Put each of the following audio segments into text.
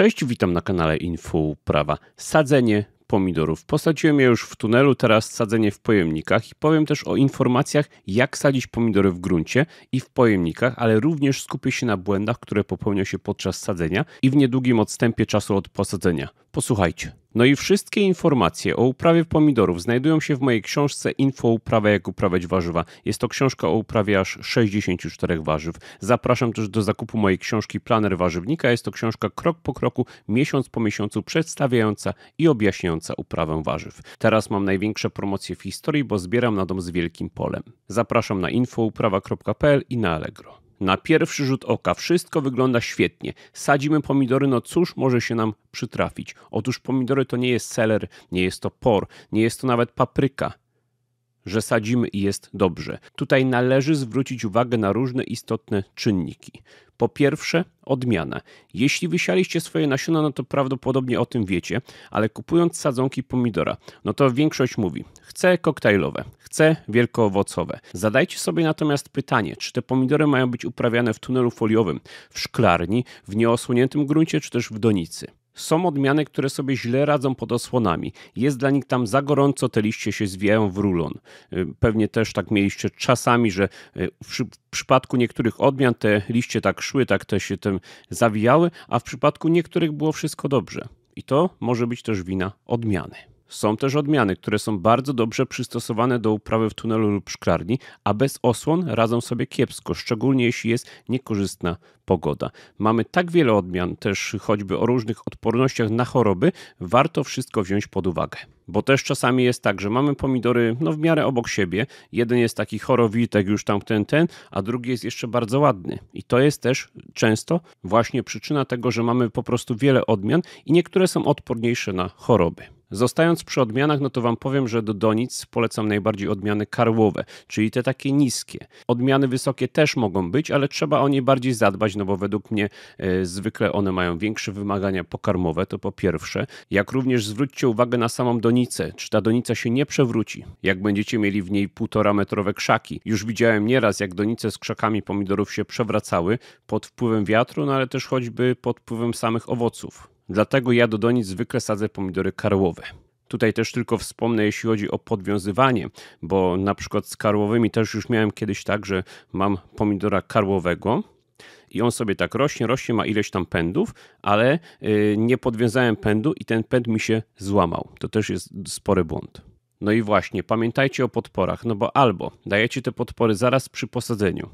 Cześć, witam na kanale Info Prawa. Sadzenie pomidorów. Posadziłem je już w tunelu, teraz sadzenie w pojemnikach i powiem też o informacjach, jak sadzić pomidory w gruncie i w pojemnikach, ale również skupię się na błędach, które popełnia się podczas sadzenia i w niedługim odstępie czasu od posadzenia. Posłuchajcie. No i wszystkie informacje o uprawie pomidorów znajdują się w mojej książce Info Uprawa jak uprawiać warzywa. Jest to książka o uprawie aż 64 warzyw. Zapraszam też do zakupu mojej książki Planer Warzywnika. Jest to książka krok po kroku, miesiąc po miesiącu przedstawiająca i objaśniająca uprawę warzyw. Teraz mam największe promocje w historii, bo zbieram na dom z wielkim polem. Zapraszam na infouprawa.pl i na Allegro. Na pierwszy rzut oka wszystko wygląda świetnie. Sadzimy pomidory, no cóż może się nam przytrafić? Otóż pomidory to nie jest seler, nie jest to por, nie jest to nawet papryka że sadzimy i jest dobrze. Tutaj należy zwrócić uwagę na różne istotne czynniki. Po pierwsze, odmiana. Jeśli wysialiście swoje nasiona, no to prawdopodobnie o tym wiecie, ale kupując sadzonki pomidora, no to większość mówi: chcę koktajlowe, chcę wielkoowocowe. Zadajcie sobie natomiast pytanie, czy te pomidory mają być uprawiane w tunelu foliowym, w szklarni, w nieosłoniętym gruncie, czy też w donicy. Są odmiany, które sobie źle radzą pod osłonami. Jest dla nich tam za gorąco, te liście się zwijają w rulon. Y, pewnie też tak mieliście czasami, że y, w przypadku niektórych odmian te liście tak szły, tak te się tym zawijały, a w przypadku niektórych było wszystko dobrze. I to może być też wina odmiany. Są też odmiany, które są bardzo dobrze przystosowane do uprawy w tunelu lub szklarni, a bez osłon radzą sobie kiepsko, szczególnie jeśli jest niekorzystna pogoda. Mamy tak wiele odmian, też choćby o różnych odpornościach na choroby, warto wszystko wziąć pod uwagę. Bo też czasami jest tak, że mamy pomidory no, w miarę obok siebie. Jeden jest taki chorowitek, już tam ten, ten, a drugi jest jeszcze bardzo ładny. I to jest też często właśnie przyczyna tego, że mamy po prostu wiele odmian i niektóre są odporniejsze na choroby. Zostając przy odmianach, no to wam powiem, że do donic polecam najbardziej odmiany karłowe, czyli te takie niskie. Odmiany wysokie też mogą być, ale trzeba o nie bardziej zadbać, no bo według mnie e, zwykle one mają większe wymagania pokarmowe, to po pierwsze. Jak również zwróćcie uwagę na samą donicę, czy ta donica się nie przewróci, jak będziecie mieli w niej półtora metrowe krzaki. Już widziałem nieraz, jak donice z krzakami pomidorów się przewracały pod wpływem wiatru, no ale też choćby pod wpływem samych owoców. Dlatego ja do donic zwykle sadzę pomidory karłowe. Tutaj też tylko wspomnę, jeśli chodzi o podwiązywanie, bo na przykład z karłowymi też już miałem kiedyś tak, że mam pomidora karłowego i on sobie tak rośnie, rośnie, ma ileś tam pędów, ale y, nie podwiązałem pędu i ten pęd mi się złamał. To też jest spory błąd. No i właśnie, pamiętajcie o podporach, no bo albo dajecie te podpory zaraz przy posadzeniu,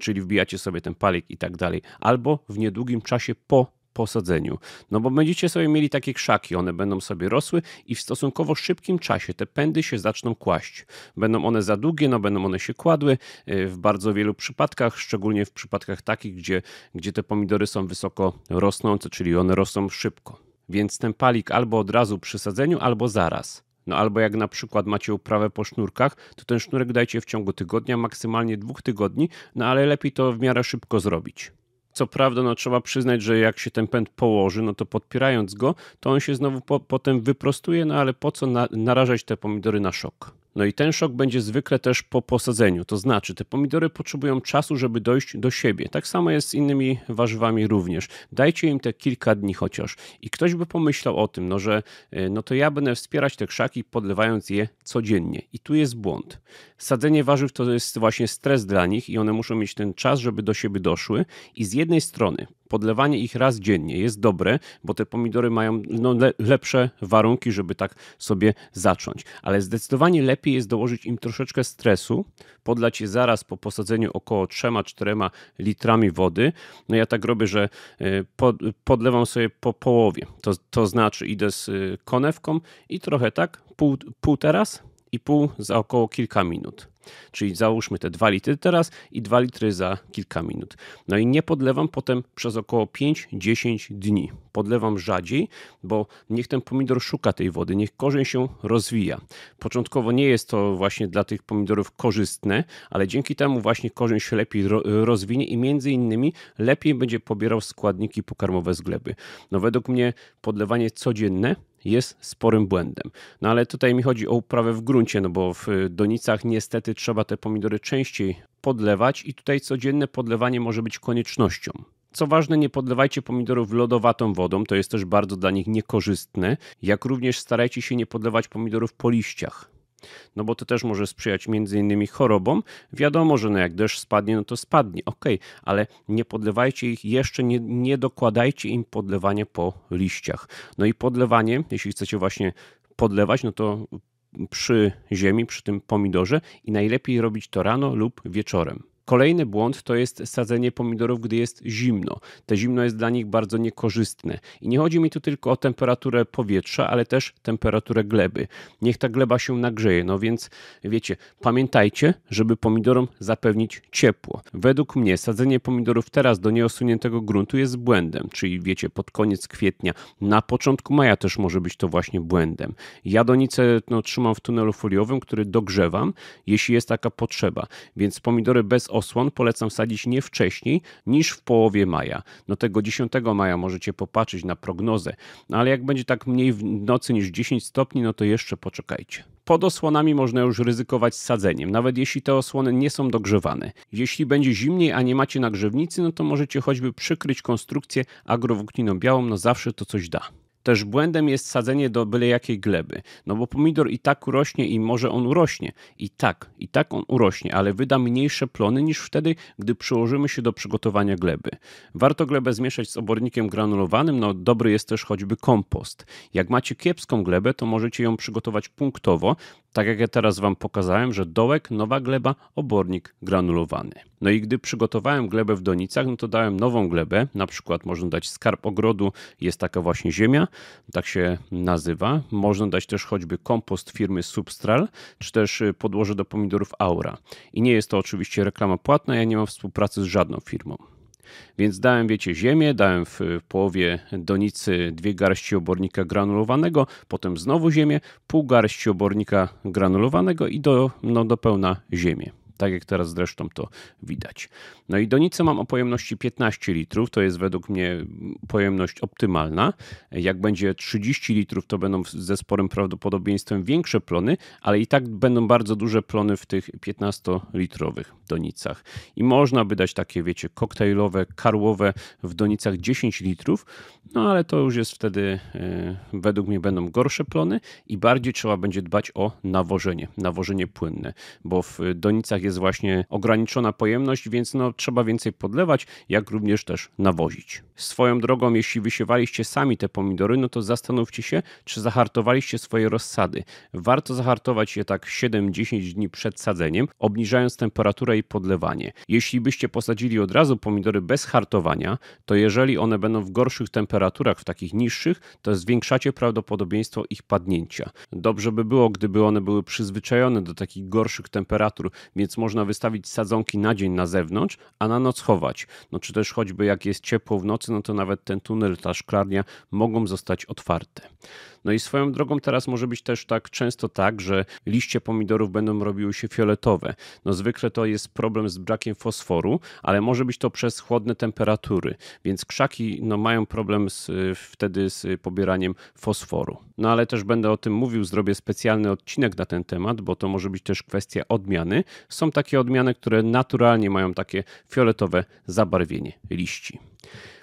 czyli wbijacie sobie ten palik i tak dalej, albo w niedługim czasie po posadzeniu. No bo będziecie sobie mieli takie krzaki, one będą sobie rosły i w stosunkowo szybkim czasie te pędy się zaczną kłaść. Będą one za długie, no będą one się kładły y, w bardzo wielu przypadkach, szczególnie w przypadkach takich, gdzie, gdzie te pomidory są wysoko rosnące, czyli one rosną szybko. Więc ten palik albo od razu przy sadzeniu, albo zaraz. No albo jak na przykład macie uprawę po sznurkach, to ten sznurek dajcie w ciągu tygodnia, maksymalnie dwóch tygodni, no ale lepiej to w miarę szybko zrobić co prawda, no, trzeba przyznać, że jak się ten pęd położy, no to podpierając go, to on się znowu po, potem wyprostuje, no ale po co na, narażać te pomidory na szok? No i ten szok będzie zwykle też po posadzeniu, to znaczy te pomidory potrzebują czasu, żeby dojść do siebie. Tak samo jest z innymi warzywami również. Dajcie im te kilka dni chociaż. I ktoś by pomyślał o tym, no że e, no to ja będę wspierać te krzaki podlewając je codziennie. I tu jest błąd. Sadzenie warzyw to jest właśnie stres dla nich i one muszą mieć ten czas, żeby do siebie doszły. I z jednej strony podlewanie ich raz dziennie jest dobre, bo te pomidory mają no, lepsze warunki, żeby tak sobie zacząć. Ale zdecydowanie lepiej jest dołożyć im troszeczkę stresu, podlać je zaraz po posadzeniu około 3-4 litrami wody. No ja tak robię, że y, podlewam sobie po połowie. To, to znaczy idę z y, konewką i trochę tak, pół, pół teraz i pół za około kilka minut. Czyli załóżmy te 2 litry teraz i 2 litry za kilka minut. No i nie podlewam potem przez około 5-10 dni. Podlewam rzadziej, bo niech ten pomidor szuka tej wody, niech korzeń się rozwija. Początkowo nie jest to właśnie dla tych pomidorów korzystne, ale dzięki temu właśnie korzeń się lepiej rozwinie i między innymi lepiej będzie pobierał składniki pokarmowe z gleby. No według mnie podlewanie codzienne jest sporym błędem. No ale tutaj mi chodzi o uprawę w gruncie, no bo w y, donicach niestety trzeba te pomidory częściej podlewać i tutaj codzienne podlewanie może być koniecznością. Co ważne, nie podlewajcie pomidorów lodowatą wodą, to jest też bardzo dla nich niekorzystne, jak również starajcie się nie podlewać pomidorów po liściach. No bo to też może sprzyjać między innymi chorobom. Wiadomo, że no jak deszcz spadnie, no to spadnie, ok, ale nie podlewajcie ich jeszcze, nie, nie dokładajcie im podlewania po liściach. No i podlewanie, jeśli chcecie właśnie podlewać, no to przy ziemi, przy tym pomidorze i najlepiej robić to rano lub wieczorem. Kolejny błąd to jest sadzenie pomidorów, gdy jest zimno. Te zimno jest dla nich bardzo niekorzystne. I nie chodzi mi tu tylko o temperaturę powietrza, ale też temperaturę gleby. Niech ta gleba się nagrzeje. No więc wiecie, pamiętajcie, żeby pomidorom zapewnić ciepło. Według mnie sadzenie pomidorów teraz do nieosuniętego gruntu jest błędem, czyli wiecie, pod koniec kwietnia, na początku maja też może być to właśnie błędem. Ja donicę no, trzymam w tunelu foliowym, który dogrzewam, jeśli jest taka potrzeba. Więc pomidory bez osłon polecam sadzić nie wcześniej niż w połowie maja. No tego 10 maja możecie popatrzeć na prognozę, no ale jak będzie tak mniej w nocy niż 10 stopni, no to jeszcze poczekajcie. Pod osłonami można już ryzykować sadzeniem, nawet jeśli te osłony nie są dogrzewane. Jeśli będzie zimniej, a nie macie nagrzewnicy, no to możecie choćby przykryć konstrukcję agrowłókniną białą, no zawsze to coś da. Też błędem jest sadzenie do byle jakiej gleby, no bo pomidor i tak urośnie i może on urośnie. I tak, i tak on urośnie, ale wyda mniejsze plony niż wtedy, gdy przyłożymy się do przygotowania gleby. Warto glebę zmieszać z obornikiem granulowanym, no dobry jest też choćby kompost. Jak macie kiepską glebę, to możecie ją przygotować punktowo, tak jak ja teraz Wam pokazałem, że dołek, nowa gleba, obornik granulowany. No i gdy przygotowałem glebę w donicach, no to dałem nową glebę, na przykład można dać skarb ogrodu, jest taka właśnie ziemia, tak się nazywa. Można dać też choćby kompost firmy Substral, czy też y, podłoże do pomidorów Aura. I nie jest to oczywiście reklama płatna, ja nie mam współpracy z żadną firmą. Więc dałem, wiecie, ziemię, dałem w połowie donicy dwie garści obornika granulowanego, potem znowu ziemię, pół garści obornika granulowanego i do, no, do pełna ziemię tak jak teraz zresztą to widać. No i donice mam o pojemności 15 litrów, to jest według mnie pojemność optymalna. Jak będzie 30 litrów, to będą ze sporym prawdopodobieństwem większe plony, ale i tak będą bardzo duże plony w tych 15-litrowych donicach. I można by dać takie, wiecie, koktajlowe, karłowe w donicach 10 litrów, no ale to już jest wtedy, yy, według mnie będą gorsze plony i bardziej trzeba będzie dbać o nawożenie, nawożenie płynne, bo w donicach jest jest właśnie ograniczona pojemność, więc no, trzeba więcej podlewać, jak również też nawozić. Swoją drogą, jeśli wysiewaliście sami te pomidory, no to zastanówcie się, czy zahartowaliście swoje rozsady. Warto zahartować je tak 7-10 dni przed sadzeniem, obniżając temperaturę i podlewanie. Jeśli byście posadzili od razu pomidory bez hartowania, to jeżeli one będą w gorszych temperaturach, w takich niższych, to zwiększacie prawdopodobieństwo ich padnięcia. Dobrze by było, gdyby one były przyzwyczajone do takich gorszych temperatur, więc można wystawić sadzonki na dzień na zewnątrz, a na noc chować. No czy też choćby jak jest ciepło w nocy, no to nawet ten tunel, ta szklarnia mogą zostać otwarte. No i swoją drogą teraz może być też tak często tak, że liście pomidorów będą robiły się fioletowe. No zwykle to jest problem z brakiem fosforu, ale może być to przez chłodne temperatury, więc krzaki no, mają problem z, wtedy z pobieraniem fosforu. No ale też będę o tym mówił, zrobię specjalny odcinek na ten temat, bo to może być też kwestia odmiany. Są takie odmiany, które naturalnie mają takie fioletowe zabarwienie liści.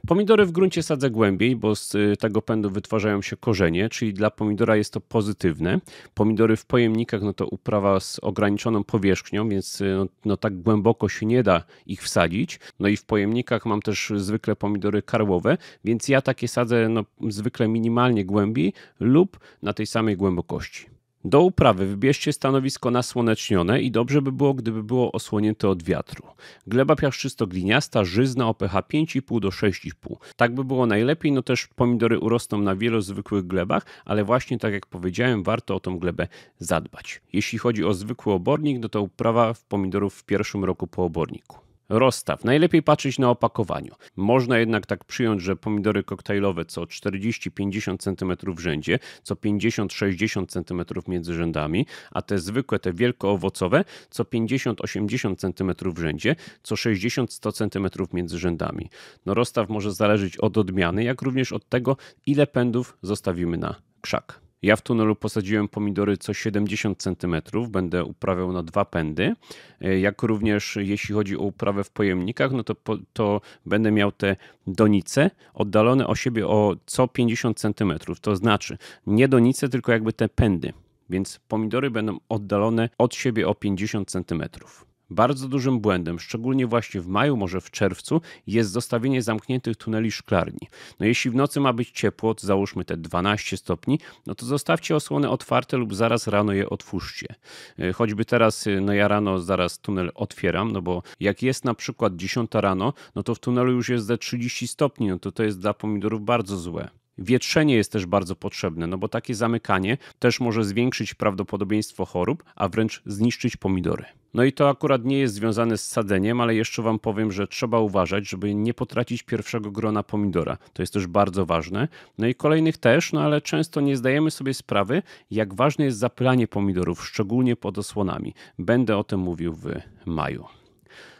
Pomidory w gruncie sadzę głębiej, bo z y, tego pędu wytwarzają się korzenie, czyli dla pomidora jest to pozytywne. Pomidory w pojemnikach no to uprawa z ograniczoną powierzchnią, więc y, no, no tak głęboko się nie da ich wsadzić. No i w pojemnikach mam też zwykle pomidory karłowe, więc ja takie sadzę no, zwykle minimalnie głębiej lub na tej samej głębokości. Do uprawy wybierzcie stanowisko nasłonecznione i dobrze by było, gdyby było osłonięte od wiatru. Gleba piaszczysto-gliniasta, żyzna o pH 5,5 do 6,5. Tak by było najlepiej, no też pomidory urosną na wielu zwykłych glebach, ale właśnie tak jak powiedziałem, warto o tą glebę zadbać. Jeśli chodzi o zwykły obornik, no to uprawa w pomidorów w pierwszym roku po oborniku rozstaw. Najlepiej patrzeć na opakowaniu. Można jednak tak przyjąć, że pomidory koktajlowe co 40-50 cm w rzędzie, co 50-60 cm między rzędami, a te zwykłe, te wielkoowocowe co 50-80 cm w rzędzie, co 60-100 cm między rzędami. No rozstaw może zależeć od odmiany, jak również od tego, ile pędów zostawimy na krzak. Ja w tunelu posadziłem pomidory co 70 cm, będę uprawiał na dwa pędy. E, jak również jeśli chodzi o uprawę w pojemnikach, no to, to będę miał te donice oddalone o siebie o co 50 cm. To znaczy nie donice, tylko jakby te pędy. Więc pomidory będą oddalone od siebie o 50 centymetrów. Bardzo dużym błędem, szczególnie właśnie w maju, może w czerwcu, jest zostawienie zamkniętych tuneli szklarni. No jeśli w nocy ma być ciepło, to załóżmy te 12 stopni, no to zostawcie osłony otwarte lub zaraz rano je otwórzcie. E, choćby teraz, e, no ja rano zaraz tunel otwieram, no bo jak jest na przykład 10 rano, no to w tunelu już jest ze 30 stopni, no to to jest dla pomidorów bardzo złe. Wietrzenie jest też bardzo potrzebne, no bo takie zamykanie też może zwiększyć prawdopodobieństwo chorób, a wręcz zniszczyć pomidory. No i to akurat nie jest związane z sadzeniem, ale jeszcze Wam powiem, że trzeba uważać, żeby nie potracić pierwszego grona pomidora. To jest też bardzo ważne. No i kolejnych też, no ale często nie zdajemy sobie sprawy, jak ważne jest zapylanie pomidorów, szczególnie pod osłonami. Będę o tym mówił w maju.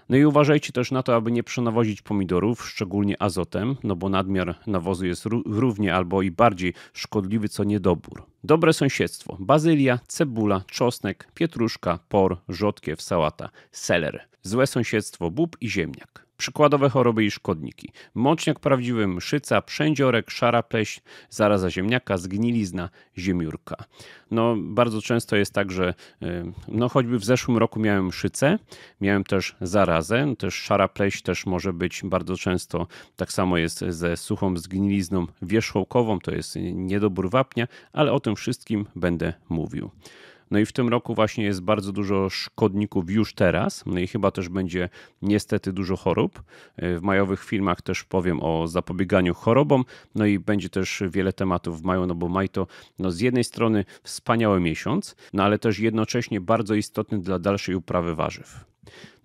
No i uważajcie też na to, aby nie przenawozić pomidorów, szczególnie azotem, no bo nadmiar nawozu jest równie albo i bardziej szkodliwy co niedobór. Dobre sąsiedztwo: bazylia, cebula, czosnek, pietruszka, por, rzodkiew, sałata, seler. Złe sąsiedztwo: bób i ziemniak. Przykładowe choroby i szkodniki. Moczniak prawdziwy, mszyca, przędziorek, szara pleś, zaraza ziemniaka, zgnilizna, ziemiurka. No, bardzo często jest tak, że y, no, choćby w zeszłym roku miałem mszycę, miałem też zarazę, też szara pleś też może być bardzo często, tak samo jest ze suchą zgnilizną wierzchołkową, to jest niedobór wapnia, ale o tym wszystkim będę mówił. No i w tym roku właśnie jest bardzo dużo szkodników już teraz, no i chyba też będzie niestety dużo chorób. Y, w majowych filmach też powiem o zapobieganiu chorobom, no i będzie też wiele tematów w maju, no bo maj to no z jednej strony wspaniały miesiąc, no ale też jednocześnie bardzo istotny dla dalszej uprawy warzyw.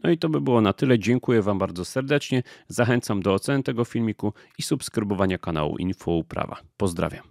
No i to by było na tyle. Dziękuję Wam bardzo serdecznie. Zachęcam do oceny tego filmiku i subskrybowania kanału Info Uprawa. Pozdrawiam.